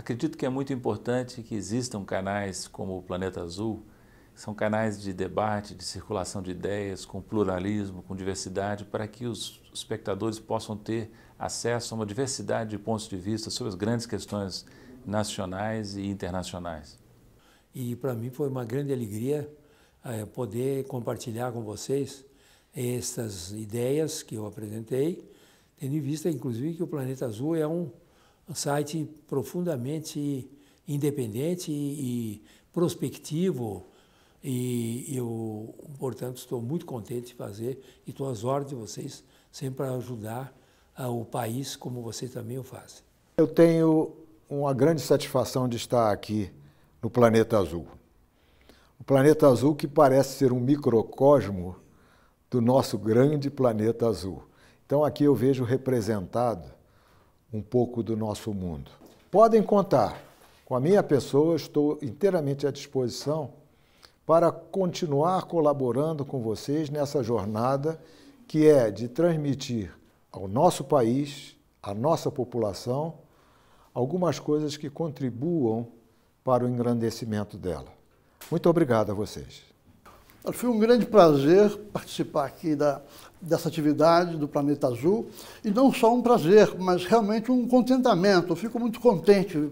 Acredito que é muito importante que existam canais como o Planeta Azul, que são canais de debate, de circulação de ideias, com pluralismo, com diversidade, para que os espectadores possam ter acesso a uma diversidade de pontos de vista sobre as grandes questões nacionais e internacionais. E para mim foi uma grande alegria eh, poder compartilhar com vocês estas ideias que eu apresentei, tendo em vista, inclusive, que o Planeta Azul é um um site profundamente independente e, prospectivo e eu, portanto, estou muito contente de fazer e estou às ordens de vocês sempre para ajudar ah, o país como vocês também o fazem. Eu tenho uma grande satisfação de estar aqui no Planeta Azul. O Planeta Azul que parece ser um microcosmo do nosso grande planeta azul. Então aqui eu vejo representado um pouco do nosso mundo. Podem contar com a minha pessoa, estou inteiramente à disposição para continuar colaborando com vocês nessa jornada que é de transmitir ao nosso país, à nossa população, algumas coisas que contribuam para o engrandecimento dela. Muito obrigado a vocês. Foi um grande prazer participar aqui da, dessa atividade do Planeta Azul, e não só um prazer, mas realmente um contentamento. Eu fico muito contente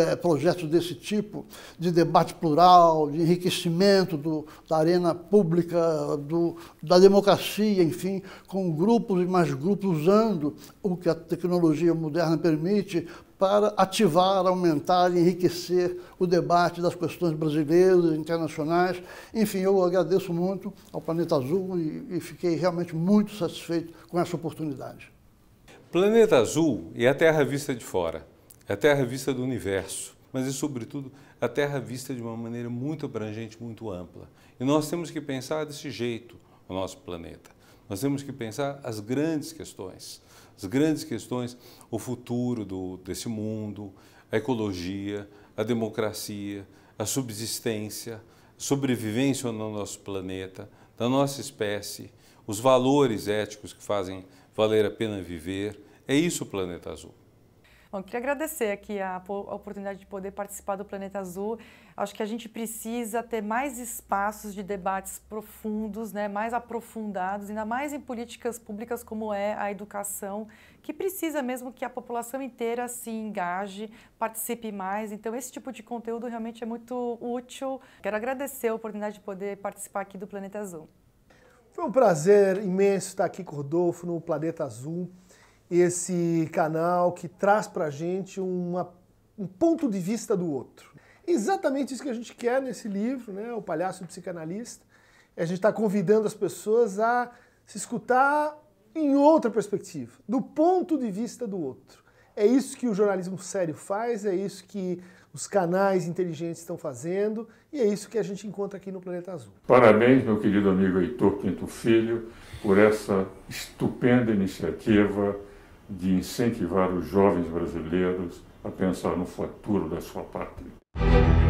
é, projetos desse tipo, de debate plural, de enriquecimento do, da arena pública, do, da democracia, enfim, com grupos e mais grupos usando o que a tecnologia moderna permite para ativar, aumentar, enriquecer o debate das questões brasileiras, internacionais. Enfim, eu agradeço muito ao Planeta Azul e, e fiquei realmente muito satisfeito com essa oportunidade. Planeta Azul e a Terra Vista de Fora é a Terra vista do universo, mas é sobretudo a Terra vista de uma maneira muito abrangente, muito ampla. E nós temos que pensar desse jeito o nosso planeta. Nós temos que pensar as grandes questões, as grandes questões, o futuro do, desse mundo, a ecologia, a democracia, a subsistência, a sobrevivência no nosso planeta, da nossa espécie, os valores éticos que fazem valer a pena viver. É isso o planeta azul. Bom, queria agradecer aqui a, a oportunidade de poder participar do Planeta Azul. Acho que a gente precisa ter mais espaços de debates profundos, né, mais aprofundados, ainda mais em políticas públicas como é a educação, que precisa mesmo que a população inteira se engaje, participe mais. Então, esse tipo de conteúdo realmente é muito útil. Quero agradecer a oportunidade de poder participar aqui do Planeta Azul. Foi um prazer imenso estar aqui com o Rodolfo no Planeta Azul esse canal que traz para a gente uma, um ponto de vista do outro. Exatamente isso que a gente quer nesse livro, né? O Palhaço Psicanalista. É a gente está convidando as pessoas a se escutar em outra perspectiva, do ponto de vista do outro. É isso que o jornalismo sério faz, é isso que os canais inteligentes estão fazendo e é isso que a gente encontra aqui no Planeta Azul. Parabéns, meu querido amigo Heitor Quinto Filho, por essa estupenda iniciativa de incentivar os jovens brasileiros a pensar no futuro da sua pátria.